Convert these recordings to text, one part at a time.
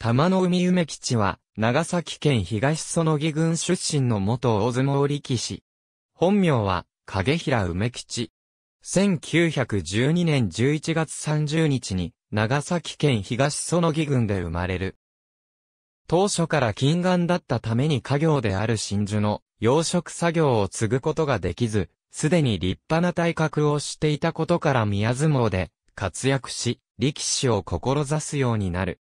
玉の海梅吉は、長崎県東園木郡出身の元大相撲力士。本名は、影平梅吉。1912年11月30日に、長崎県東園木郡で生まれる。当初から近眼だったために家業である真珠の養殖作業を継ぐことができず、すでに立派な体格をしていたことから宮相撲で活躍し、力士を志すようになる。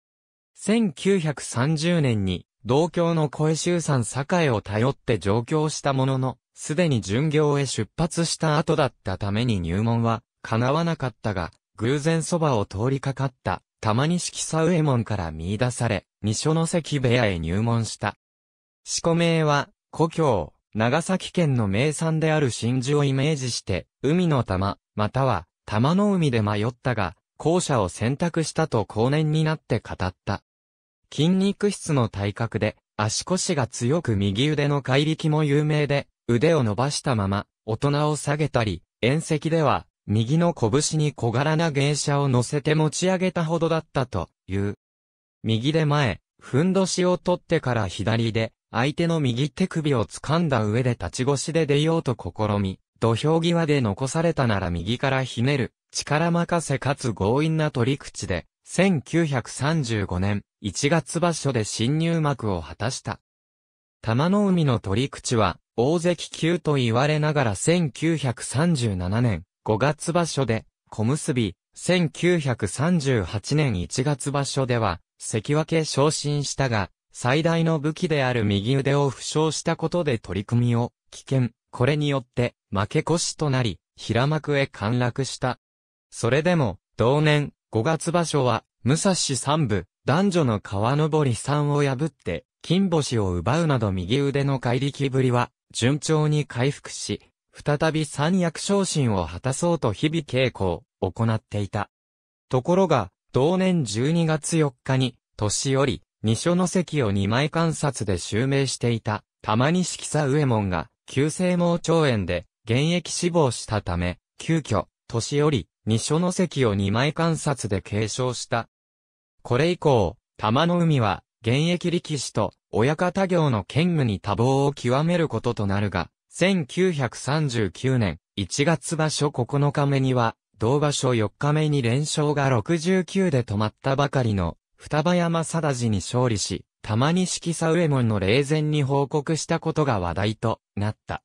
1930年に、同郷の小江修さん栄を頼って上京したものの、すでに巡業へ出発した後だったために入門は叶わなかったが、偶然そばを通りかかった玉木左右衛門から見出され、二所の関部屋へ入門した。四個名は、故郷、長崎県の名産である真珠をイメージして、海の玉、または、玉の海で迷ったが、後者を選択したと後年になって語った。筋肉質の体格で、足腰が強く右腕の怪力も有名で、腕を伸ばしたまま、大人を下げたり、遠石では、右の拳に小柄な芸者を乗せて持ち上げたほどだったという。右で前、ふんどしを取ってから左で、相手の右手首を掴んだ上で立ち腰で出ようと試み、土俵際で残されたなら右からひねる、力任せかつ強引な取り口で、1935年、1月場所で新入幕を果たした。玉の海の取り口は、大関級と言われながら1937年5月場所で、小結び、1938年1月場所では、関脇昇進したが、最大の武器である右腕を負傷したことで取り組みを、危険、これによって、負け越しとなり、平幕へ陥落した。それでも、同年、5月場所は、武蔵三部、男女の川登り3を破って、金星を奪うなど右腕の怪力ぶりは、順調に回復し、再び三役昇進を果たそうと日々稽古を行っていた。ところが、同年12月4日に、年寄り、二所の席を二枚観察で襲名していた、玉西木佐右衛門が、急性盲腸炎で、現役死亡したため、急遽、年寄り、二所の席を二枚観察で継承した、これ以降、玉の海は、現役力士と、親方業の兼務に多忙を極めることとなるが、1939年1月場所9日目には、同場所4日目に連勝が69で止まったばかりの、双葉山定寺に勝利し、玉木佐右衛門の霊前に報告したことが話題となった。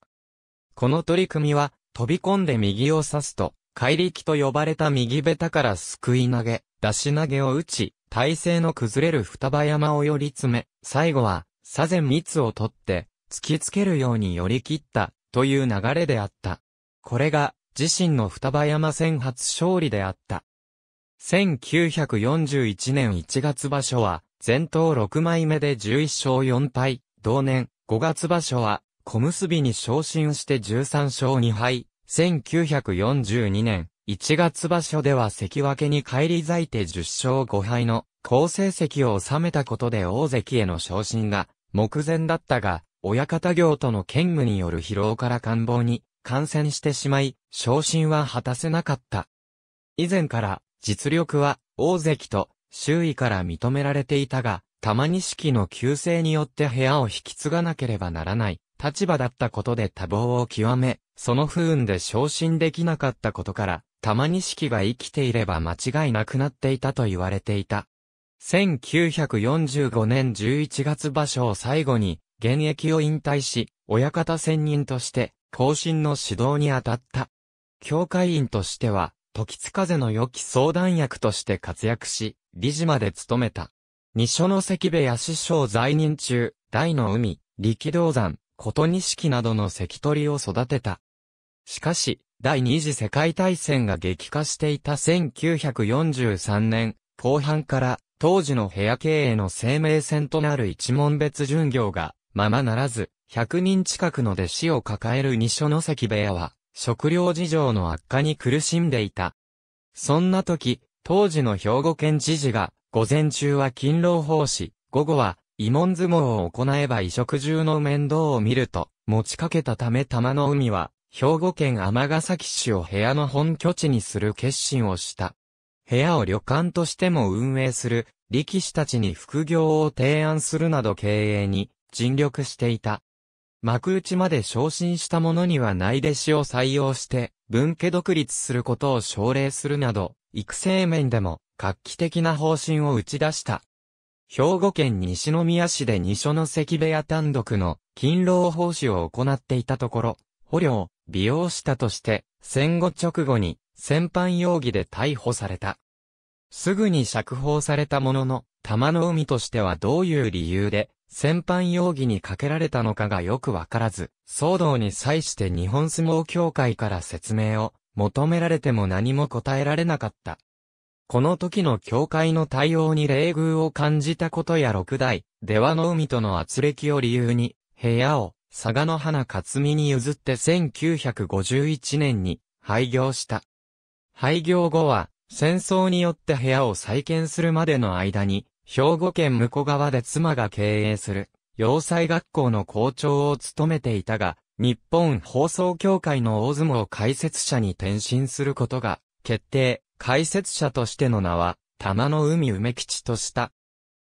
この取り組みは、飛び込んで右を指すと、怪力と呼ばれた右ベタからすくい投げ、出し投げを打ち、体勢の崩れる双葉山を寄り詰め、最後は、左前密を取って、突きつけるように寄り切った、という流れであった。これが、自身の双葉山戦初勝利であった。1941年1月場所は、前頭6枚目で11勝4敗、同年5月場所は、小結に昇進して13勝2敗、1942年、1月場所では関脇に返り咲いて10勝5敗の好成績を収めたことで大関への昇進が目前だったが、親方業との兼務による疲労から官房に感染してしまい、昇進は果たせなかった。以前から実力は大関と周囲から認められていたが、玉錦の急性によって部屋を引き継がなければならない立場だったことで多忙を極め、その不運で昇進できなかったことから、玉式が生きていれば間違いなくなっていたと言われていた。1945年11月場所を最後に、現役を引退し、親方専任として、後進の指導に当たった。教会員としては、時津風の良き相談役として活躍し、理事まで務めた。二所の関部屋師匠在任中、大の海、力道山、琴錦などの関取を育てた。しかし、第二次世界大戦が激化していた1943年後半から当時の部屋経営の生命線となる一門別巡業がままならず100人近くの弟子を抱える二所の関部屋は食料事情の悪化に苦しんでいた。そんな時、当時の兵庫県知事が午前中は勤労奉仕、午後は慰問相撲を行えば移植中の面倒を見ると、持ちかけたため玉の海は、兵庫県尼崎市を部屋の本拠地にする決心をした。部屋を旅館としても運営する、力士たちに副業を提案するなど経営に尽力していた。幕内まで昇進した者には内弟子を採用して、分家独立することを奨励するなど、育成面でも画期的な方針を打ち出した。兵庫県西宮市で二所の関部屋単独の勤労奉仕を行っていたところ、捕虜、を美容したとして、戦後直後に、戦犯容疑で逮捕された。すぐに釈放されたものの、玉の海としてはどういう理由で、戦犯容疑にかけられたのかがよくわからず、騒動に際して日本相撲協会から説明を求められても何も答えられなかった。この時の教会の対応に冷遇を感じたことや六代、出羽の海との圧力を理由に、部屋を、佐賀の花勝美に譲って1951年に、廃業した。廃業後は、戦争によって部屋を再建するまでの間に、兵庫県向川で妻が経営する、洋裁学校の校長を務めていたが、日本放送協会の大相撲解説者に転身することが決定。解説者としての名は、玉の海梅吉とした。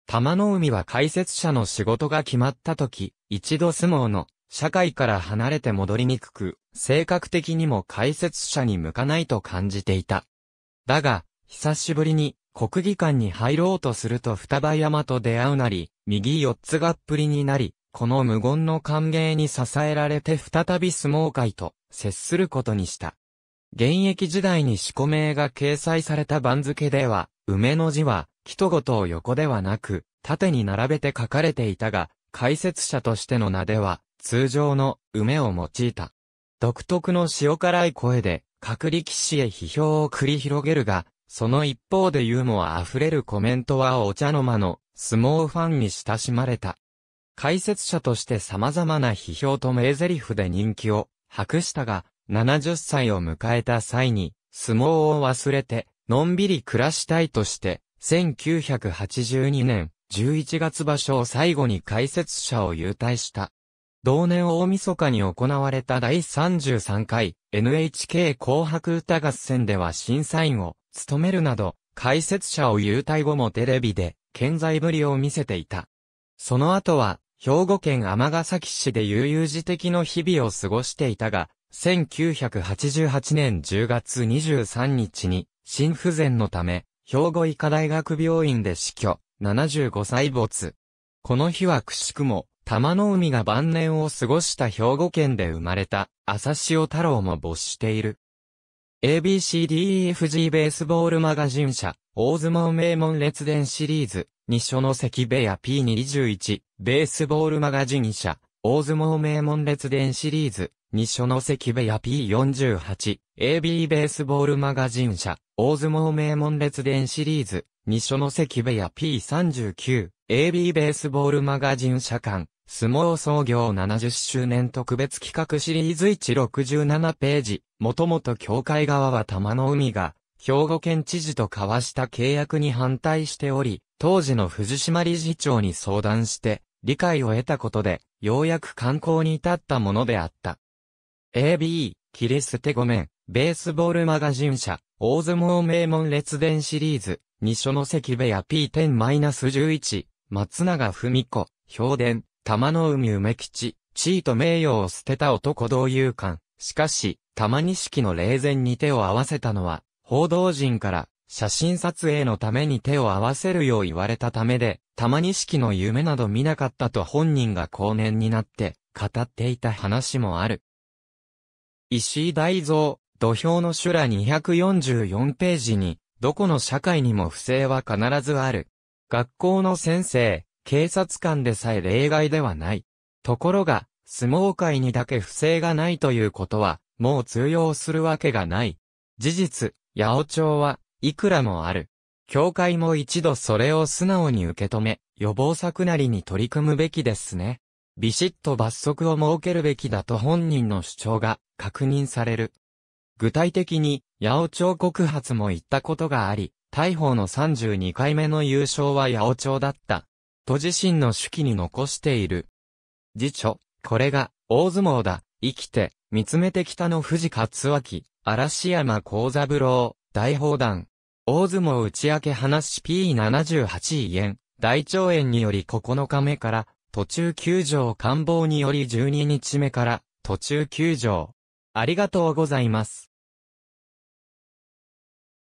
玉の海は解説者の仕事が決まった時、一度相撲の社会から離れて戻りにくく、性格的にも解説者に向かないと感じていた。だが、久しぶりに国技館に入ろうとすると双葉山と出会うなり、右四つがっぷりになり、この無言の歓迎に支えられて再び相撲界と接することにした。現役時代に四股名が掲載された番付では、梅の字は、一言を横ではなく、縦に並べて書かれていたが、解説者としての名では、通常の梅を用いた。独特の塩辛い声で、離力士へ批評を繰り広げるが、その一方でユーモア溢れるコメントはお茶の間の相撲ファンに親しまれた。解説者として様々な批評と名台詞で人気を博したが、70歳を迎えた際に、相撲を忘れて、のんびり暮らしたいとして、1982年11月場所を最後に解説者を優待した。同年大晦日に行われた第33回 NHK 紅白歌合戦では審査員を務めるなど、解説者を優待後もテレビで健在ぶりを見せていた。その後は、兵庫県尼崎市で悠々自適の日々を過ごしていたが、1988年10月23日に、心不全のため、兵庫医科大学病院で死去、75歳没。この日はくしくも、玉の海が晩年を過ごした兵庫県で生まれた、浅潮太郎も没している。ABCDEFG ベースボールマガジン社、大相撲名門列伝シリーズ、二所の関部屋 P21、ベースボールマガジン社、大相撲名門列伝シリーズ、西所の関部や P48、AB ベースボールマガジン社、大相撲名門列伝シリーズ、西所の関部や P39、AB ベースボールマガジン社館、相撲創業70周年特別企画シリーズ167ページ、もともと協会側は玉の海が、兵庫県知事と交わした契約に反対しており、当時の藤島理事長に相談して、理解を得たことで、ようやく観光に至ったものであった。AB、キリステゴメン、ベースボールマガジン社、大相撲名門列伝シリーズ、二所の関部屋 P10-11、松永文子、氷伝、玉の海梅吉、地位と名誉を捨てた男同友感。しかし、玉錦の霊前に手を合わせたのは、報道陣から写真撮影のために手を合わせるよう言われたためで、玉錦の夢など見なかったと本人が後年になって語っていた話もある。石井大蔵、土俵の修羅244ページに、どこの社会にも不正は必ずある。学校の先生、警察官でさえ例外ではない。ところが、相撲界にだけ不正がないということは、もう通用するわけがない。事実、八百長はいくらもある。教会も一度それを素直に受け止め、予防策なりに取り組むべきですね。ビシッと罰則を設けるべきだと本人の主張が確認される。具体的に、八王朝告発も言ったことがあり、大砲の32回目の優勝は八王朝だった。と自身の手記に残している。次書、これが、大相撲だ、生きて、見つめてきたの藤勝脇、嵐山幸三郎、大砲弾。大相撲打ち明け話 P78 位円、大腸炎により9日目から、途中休場官房により12日目から、途中休場。ありがとうございます。